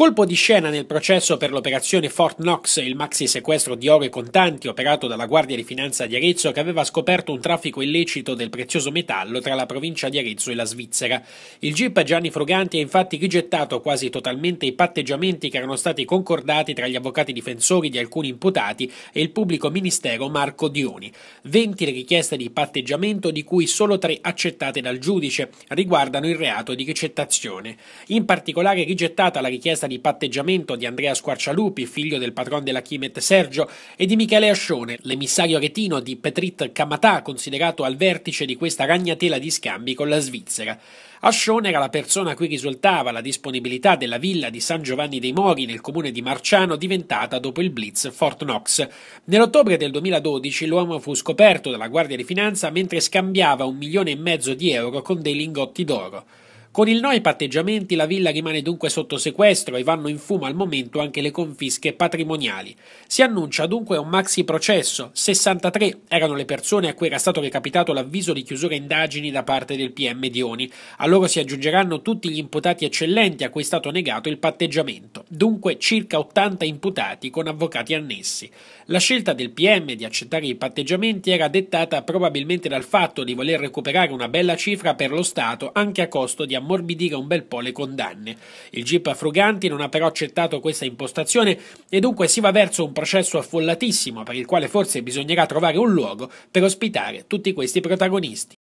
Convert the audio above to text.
Colpo di scena nel processo per l'operazione Fort Knox, il maxi sequestro di oro e contanti operato dalla Guardia di Finanza di Arezzo che aveva scoperto un traffico illecito del prezioso metallo tra la provincia di Arezzo e la Svizzera. Il GIP Gianni Fruganti ha infatti rigettato quasi totalmente i patteggiamenti che erano stati concordati tra gli avvocati difensori di alcuni imputati e il pubblico ministero Marco Dioni. 20 le richieste di patteggiamento di cui solo 3 accettate dal giudice riguardano il reato di ricettazione. In particolare rigettata la richiesta di patteggiamento di Andrea Squarcialupi, figlio del patron della Chimet Sergio, e di Michele Ascione, l'emissario retino di Petrit Kamatà, considerato al vertice di questa ragnatela di scambi con la Svizzera. Ascione era la persona a cui risultava la disponibilità della villa di San Giovanni dei Mori nel comune di Marciano diventata dopo il blitz Fort Knox. Nell'ottobre del 2012 l'uomo fu scoperto dalla Guardia di Finanza mentre scambiava un milione e mezzo di euro con dei lingotti d'oro. Con il no ai patteggiamenti la villa rimane dunque sotto sequestro e vanno in fumo al momento anche le confische patrimoniali. Si annuncia dunque un maxi processo, 63 erano le persone a cui era stato recapitato l'avviso di chiusura indagini da parte del PM Dioni, a loro si aggiungeranno tutti gli imputati eccellenti a cui è stato negato il patteggiamento dunque circa 80 imputati con avvocati annessi. La scelta del PM di accettare i patteggiamenti era dettata probabilmente dal fatto di voler recuperare una bella cifra per lo Stato anche a costo di ammorbidire un bel po' le condanne. Il GIP Fruganti non ha però accettato questa impostazione e dunque si va verso un processo affollatissimo per il quale forse bisognerà trovare un luogo per ospitare tutti questi protagonisti.